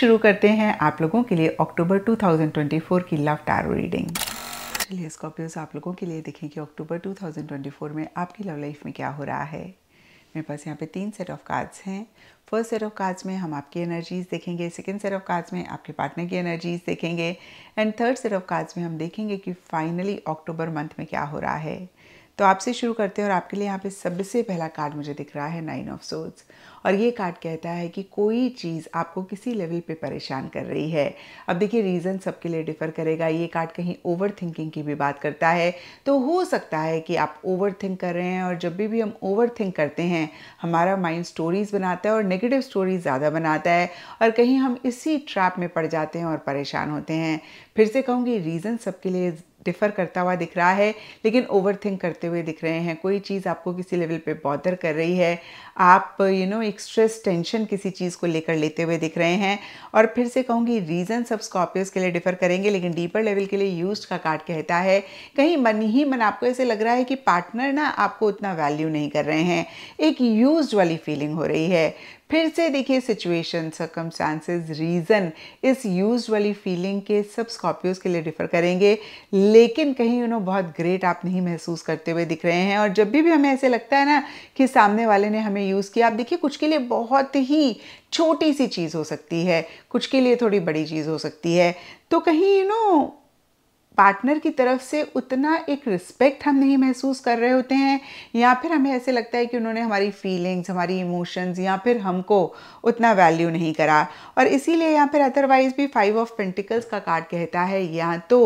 शुरू करते हैं आप लोगों के लिए अक्टूबर 2024 की लव टैरो रीडिंग चलिए स्कॉर्पियोस आप लोगों के लिए देखें कि अक्टूबर 2024 में आपकी लव लाइफ में क्या हो रहा है मेरे पास यहाँ पे तीन सेट ऑफ कार्ड्स हैं फर्स्ट सेट ऑफ कार्ड्स में हम आपकी एनर्जीज देखेंगे सेकेंड सेट ऑफ कार्ड्स में आपके पार्टनर की एनर्जीज देखेंगे and third set of cards में हम देखेंगे कि फाइनली अक्टूबर मंथ में क्या हो रहा है तो आपसे शुरू करते हैं और आपके लिए यहाँ पे सबसे पहला कार्ड मुझे दिख रहा है नाइन ऑफ सोल्स और ये कार्ड कहता है कि कोई चीज़ आपको किसी लेवल पे परेशान कर रही है अब देखिए रीज़न सबके लिए डिफ़र करेगा ये कार्ड कहीं ओवर थिंकिंग की भी बात करता है तो हो सकता है कि आप ओवर थिंक कर रहे हैं और जब भी भी हम ओवर थिंक करते हैं हमारा माइंड स्टोरीज़ बनाता है और नेगेटिव स्टोरीज ज़्यादा बनाता है और कहीं हम इसी ट्रैप में पड़ जाते हैं और परेशान होते हैं फिर से कहूँगी रीज़न सबके लिए डिफ़र करता हुआ दिख रहा है लेकिन ओवर थिंक करते हुए दिख रहे हैं कोई चीज़ आपको किसी लेवल पे बॉदर कर रही है आप यू नो एक स्ट्रेस टेंशन किसी चीज़ को लेकर लेते हुए दिख रहे हैं और फिर से कहूँगी रीज़न सब स्कॉर्पियोज के लिए डिफ़र करेंगे लेकिन डीपर लेवल के लिए यूज का कार्ड कहता है कहीं मन ही मन आपको ऐसे लग रहा है कि पार्टनर ना आपको उतना वैल्यू नहीं कर रहे हैं एक यूज वाली फीलिंग हो रही है फिर से देखिए सिचुएशन सर्कमस्टांसेस रीज़न इस यूज वाली फीलिंग के सब स्कॉर्पियोज के लिए डिफर करेंगे लेकिन कहीं यू नो बहुत ग्रेट आप नहीं महसूस करते हुए दिख रहे हैं और जब भी भी हमें ऐसे लगता है ना कि सामने वाले ने हमें यूज़ किया आप देखिए कुछ के लिए बहुत ही छोटी सी चीज़ हो सकती है कुछ के लिए थोड़ी बड़ी चीज़ हो सकती है तो कहीं you you know know, partner की तरफ से उतना एक रिस्पेक्ट हम नहीं महसूस कर रहे होते हैं या फिर हमें ऐसे लगता है कि उन्होंने हमारी फीलिंग्स हमारी इमोशंस या फिर हमको उतना वैल्यू नहीं करा और इसीलिए या फिर अदरवाइज भी फाइव ऑफ पेंटिकल्स का कार्ड कहता है या तो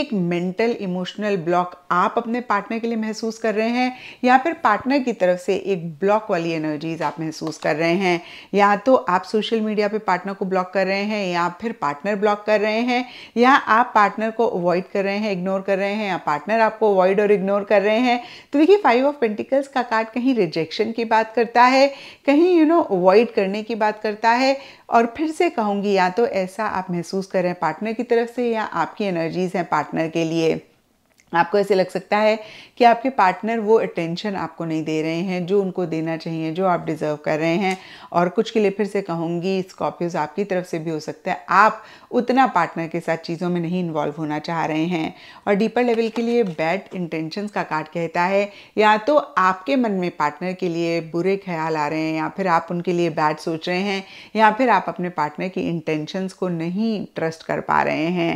एक मेंटल इमोशनल ब्लॉक आप अपने पार्टनर के लिए महसूस कर रहे हैं या फिर पार्टनर की तरफ से एक ब्लॉक वाली एनर्जीज आप महसूस कर रहे हैं या तो आप सोशल मीडिया पर पार्टनर को ब्लॉक कर रहे हैं या फिर पार्टनर ब्लॉक कर रहे हैं या आप पार्टनर को अवॉइड कर रहे हैं इग्नोर कर रहे हैं या पार्टनर आपको अवॉइड और इग्नोर कर रहे हैं तो देखिए फाइव ऑफ पेंटिकल्स का कार्ड कहीं रिजेक्शन की बात करता है कहीं यू नो अवॉइड करने की बात करता है और फिर से कहूँगी या तो ऐसा आप महसूस कर रहे हैं पार्टनर की तरफ से या आपकी एनर्जीज हैं पार्टनर के लिए आपको ऐसे लग सकता है कि आपके पार्टनर वो अटेंशन आपको नहीं दे रहे हैं जो उनको देना चाहिए जो आप डिज़र्व कर रहे हैं और कुछ के लिए फिर से कहूँगी स्कॉर्पियोज आपकी तरफ से भी हो सकता है आप उतना पार्टनर के साथ चीज़ों में नहीं इन्वॉल्व होना चाह रहे हैं और डीपर लेवल के लिए बैड इंटेंशंस का कार्ड कहता है या तो आपके मन में पार्टनर के लिए बुरे ख्याल आ रहे हैं या फिर आप उनके लिए बैड सोच रहे हैं या फिर आप अपने पार्टनर की इंटेंशंस को नहीं ट्रस्ट कर पा रहे हैं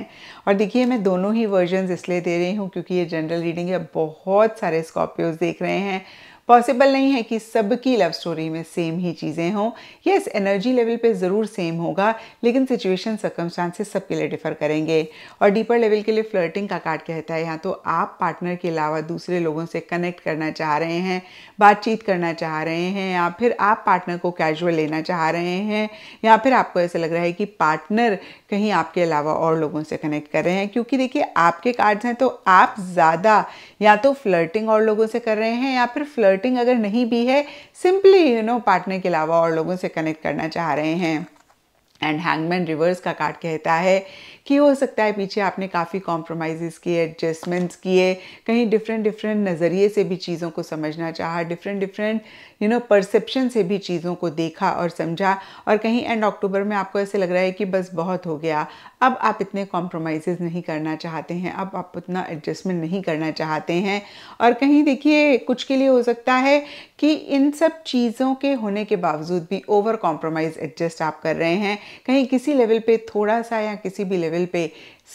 और देखिए मैं दोनों ही वर्जन इसलिए दे रही हूँ क्योंकि क्योंकि ये जनरल रीडिंग है बहुत सारे स्कॉर्पियोज देख रहे हैं पॉसिबल नहीं है कि सबकी लव स्टोरी में सेम ही चीज़ें हों यस एनर्जी लेवल पे ज़रूर सेम होगा लेकिन सिचुएशन सर्कमस्टांसेस सबके लिए डिफ़र करेंगे और डीपर लेवल के लिए फ्लर्टिंग का कार्ड कहता है यहाँ तो आप पार्टनर के अलावा दूसरे लोगों से कनेक्ट करना चाह रहे हैं बातचीत करना चाह रहे हैं या फिर आप पार्टनर को कैजुअल लेना चाह रहे हैं या फिर आपको ऐसा लग रहा है कि पार्टनर कहीं आपके अलावा और लोगों से कनेक्ट कर रहे हैं क्योंकि देखिए आपके कार्ड्स हैं तो आप ज़्यादा या तो फ्लर्टिंग और लोगों से कर रहे हैं या फिर फ्लर्ट कन्वर्टिंग अगर नहीं भी है सिंपली यू नो पार्टनर के अलावा और लोगों से कनेक्ट करना चाह रहे हैं एंड हैंगमैन रिवर्स का कार्ड कहता है कि हो सकता है पीछे आपने काफ़ी कॉम्प्रोमाइज़ किए एडजस्टमेंट्स किए कहीं डिफरेंट डिफरेंट नज़रिए से भी चीज़ों को समझना चाहा different different you know perception से भी चीज़ों को देखा और समझा और कहीं एंड अक्टूबर में आपको ऐसे लग रहा है कि बस बहुत हो गया अब आप इतने कॉम्प्रोमाइज़ नहीं करना चाहते हैं अब आप उतना एडजस्टमेंट नहीं करना चाहते हैं और कहीं देखिए कुछ के लिए हो सकता है कि इन सब चीज़ों के होने के बावजूद भी ओवर कॉम्प्रोमाइज़ एडजस्ट आप कर रहे हैं कहीं किसी लेवल पे थोड़ा सा या किसी भी लेवल लेवल पे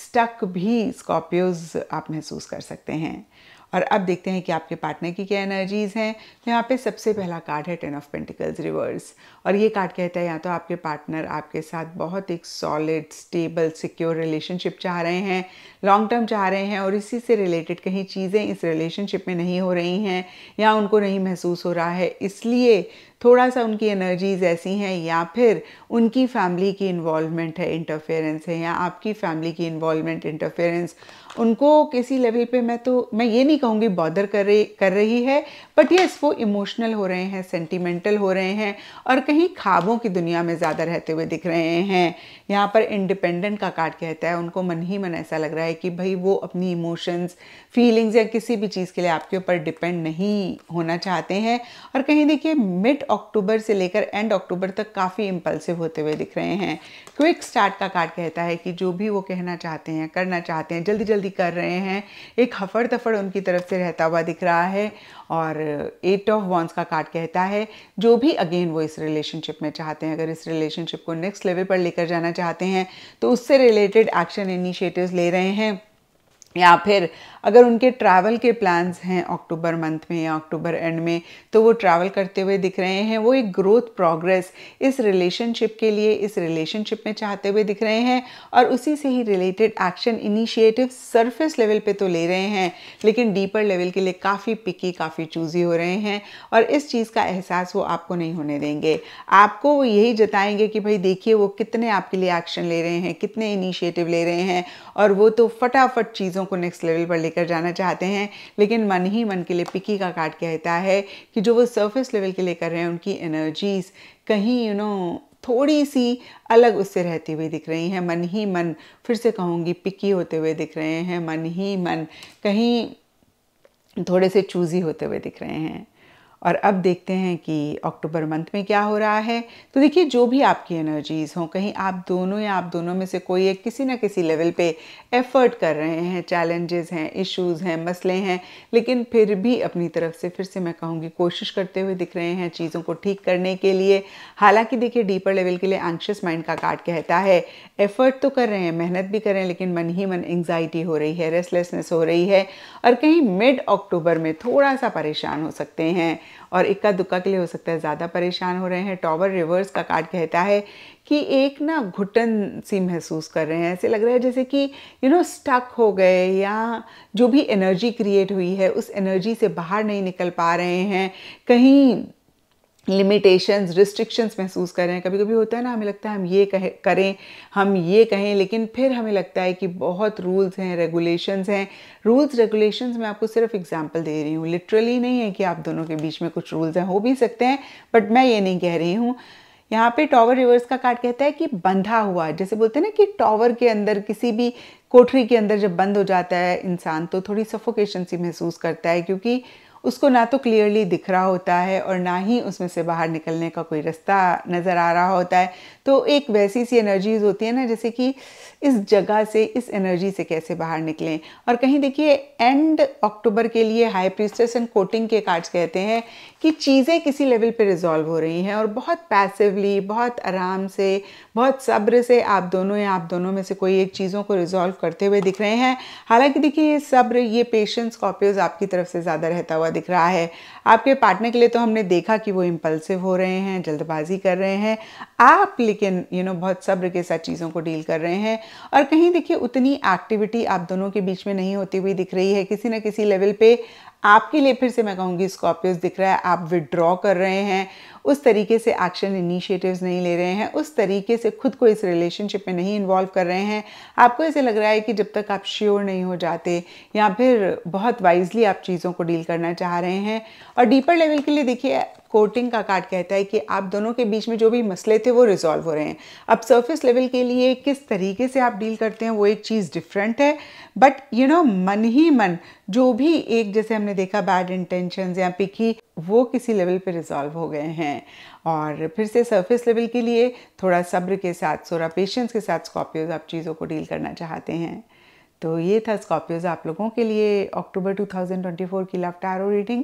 स्टक भी स्कॉर्पियोज आप महसूस कर सकते हैं और अब देखते हैं कि आपके पार्टनर की क्या एनर्जीज हैं तो यहाँ पे सबसे पहला कार्ड है टेन ऑफ पेंटिकल्स रिवर्स और ये कार्ड कहता है या तो आपके पार्टनर आपके साथ बहुत एक सॉलिड स्टेबल सिक्योर रिलेशनशिप चाह रहे हैं लॉन्ग टर्म चाह रहे हैं और इसी से रिलेटेड कहीं चीज़ें इस रिलेशनशिप में नहीं हो रही हैं या उनको नहीं महसूस हो रहा है इसलिए थोड़ा सा उनकी एनर्जीज ऐसी हैं या फिर उनकी फैमिली की इन्वॉलमेंट है इंटरफेरेंस है या आपकी फैमिली की इन्वॉलमेंट इंटरफेरेंस उनको किसी लेवल पे मैं तो मैं ये नहीं कहूँगी बॉदर कर रही कर रही है बट येस वो इमोशनल हो रहे हैं सेंटिमेंटल हो रहे हैं और कहीं खाबों की दुनिया में ज़्यादा रहते हुए दिख रहे हैं यहाँ पर इंडिपेंडेंट का कार्ड कहता है उनको मन ही मन ऐसा लग रहा है कि भाई वो अपनी इमोशंस फीलिंग्स या किसी भी चीज़ के लिए आपके ऊपर डिपेंड नहीं होना चाहते हैं और कहीं देखिए मिड अक्टूबर से लेकर एंड अक्टूबर तक काफ़ी इम्पल्सिव होते हुए दिख रहे हैं क्विक स्टार्ट का कार्ड कहता है कि जो भी वो कहना चाहते हैं करना चाहते हैं जल्दी जल्दी कर रहे हैं एक हफड़ तफड़ उनकी तरफ से रहता हुआ दिख रहा है और एट ऑफ वॉन्स का कार्ड कहता है जो भी अगेन वो इस रिलेशनशिप में चाहते हैं अगर इस रिलेशनशिप को नेक्स्ट लेवल पर लेकर जाना चाहते हैं तो उससे रिलेटेड एक्शन इनिशिएटिव्स ले रहे हैं या फिर अगर उनके ट्रैवल के प्लान्स हैं अक्टूबर मंथ में या अक्टूबर एंड में तो वो ट्रैवल करते हुए दिख रहे हैं वो एक ग्रोथ प्रोग्रेस इस रिलेशनशिप के लिए इस रिलेशनशिप में चाहते हुए दिख रहे हैं और उसी से ही related action initiative surface level पे तो ले रहे हैं लेकिन डीपर लेवल के लिए काफ़ी पिकी काफ़ी चूजी हो रहे हैं और इस चीज़ का एहसास वो आपको नहीं होने देंगे आपको वो यही जताएंगे कि भाई देखिए वो कितने आपके लिए एक्शन ले रहे हैं कितने इनिशिएटिव ले रहे हैं और वो तो फटाफट चीज़ों को नेक्स्ट लेवल पर लेकर लेकर जाना चाहते हैं लेकिन मन ही मन के लिए पिकी का कार्ड कहता है कि जो वो सर्फेस लेवल के लिए कर रहे हैं उनकी एनर्जीज कहीं यू you नो know, थोड़ी सी अलग उससे रहती हुई दिख रही हैं मन ही मन फिर से कहूँगी पिकी होते हुए दिख रहे हैं मन ही मन कहीं थोड़े से चूजी होते हुए दिख रहे हैं और अब देखते हैं कि अक्टूबर मंथ में क्या हो रहा है तो देखिए जो भी आपकी एनर्जीज़ हों कहीं आप दोनों या आप दोनों में से कोई एक किसी ना किसी लेवल पे एफर्ट कर रहे हैं चैलेंजेस हैं इश्यूज़ हैं मसले हैं लेकिन फिर भी अपनी तरफ से फिर से मैं कहूँगी कोशिश करते हुए दिख रहे हैं चीज़ों को ठीक करने के लिए हालांकि देखिए डीपर लेवल के लिए एंशियस माइंड का कार्ड कहता है एफर्ट तो कर रहे हैं मेहनत भी कर रहे हैं लेकिन मन ही मन एंग्जाइटी हो रही है रेस्टलेसनेस हो रही है और कहीं मिड अक्टूबर में थोड़ा सा परेशान हो सकते हैं और इक्का दुक्का के लिए हो सकता है ज़्यादा परेशान हो रहे हैं टॉवर रिवर्स का कार्ड कहता है कि एक ना घुटन सी महसूस कर रहे हैं ऐसे लग रहा है जैसे कि यू नो स्टक हो गए या जो भी एनर्जी क्रिएट हुई है उस एनर्जी से बाहर नहीं निकल पा रहे हैं कहीं लिमिटेशंस रिस्ट्रिक्शंस महसूस कर रहे हैं कभी कभी होता है ना हमें लगता है हम ये कहे करें हम ये कहें लेकिन फिर हमें लगता है कि बहुत रूल्स हैं रेगुलेशंस हैं रूल्स रेगुलेशंस मैं आपको सिर्फ एग्जांपल दे रही हूँ लिटरली नहीं है कि आप दोनों के बीच में कुछ रूल्स हैं हो भी सकते हैं बट मैं ये नहीं कह रही हूँ यहाँ पे टॉवर रिवर्स का कार्ड कहता है कि बंधा हुआ जैसे बोलते हैं ना कि टॉवर के अंदर किसी भी कोठरी के अंदर जब बंद हो जाता है इंसान तो थोड़ी सफोकेशन सी महसूस करता है क्योंकि उसको ना तो क्लियरली दिख रहा होता है और ना ही उसमें से बाहर निकलने का कोई रास्ता नज़र आ रहा होता है तो एक वैसी सी एनर्जीज होती है ना जैसे कि इस जगह से इस एनर्जी से कैसे बाहर निकलें और कहीं देखिए एंड अक्टूबर के लिए हाई प्रिस्टेस एंड कोटिंग के कार्ड्स कहते हैं कि चीज़ें किसी लेवल पर रिजॉल्व हो रही हैं और बहुत पैसिवली बहुत आराम से बहुत सब्र से आप दोनों या आप दोनों में से कोई एक चीज़ों को रिजॉल्व करते हुए दिख रहे हैं हालांकि देखिए ये सब्र ये पेशेंस कॉपियोज आपकी तरफ से ज़्यादा रहता हुआ दिख रहा है आपके पार्टनर के लिए तो हमने देखा कि वो इम्पल्सिव हो रहे हैं जल्दबाजी कर रहे हैं आप लेकिन यू नो बहुत सब्र के साथ चीज़ों को डील कर रहे हैं और कहीं देखिए उतनी एक्टिविटी आप दोनों के बीच में नहीं होती हुई दिख रही है किसी न किसी लेवल पे आपके लिए फिर से मैं कहूँगी स्कॉर्पियोज दिख रहा है आप विड्रॉ कर रहे हैं उस तरीके से एक्शन इनिशिएटिव्स नहीं ले रहे हैं उस तरीके से खुद को इस रिलेशनशिप में नहीं इन्वॉल्व कर रहे हैं आपको ऐसे लग रहा है कि जब तक आप श्योर नहीं हो जाते या फिर बहुत वाइजली आप चीज़ों को डील करना चाह रहे हैं और डीपर लेवल के लिए देखिए कोर्टिंग का कार्ड कहता है कि आप दोनों के बीच में जो भी मसले थे वो रिजॉल्व हो रहे हैं अब सरफेस लेवल के लिए किस तरीके से आप डील करते हैं वो एक चीज़ डिफरेंट है बट यू नो मन ही मन जो भी एक जैसे हमने देखा बैड इंटेंशन या पिकी वो किसी लेवल पे रिजॉल्व हो गए हैं और फिर से सरफेस लेवल के लिए थोड़ा सब्र के साथ सोरा पेशेंस के साथ स्कॉर्पियोज आप चीज़ों को डील करना चाहते हैं तो ये था स्कॉर्पियोज आप लोगों के लिए अक्टूबर 2024 की लव टैरो रीडिंग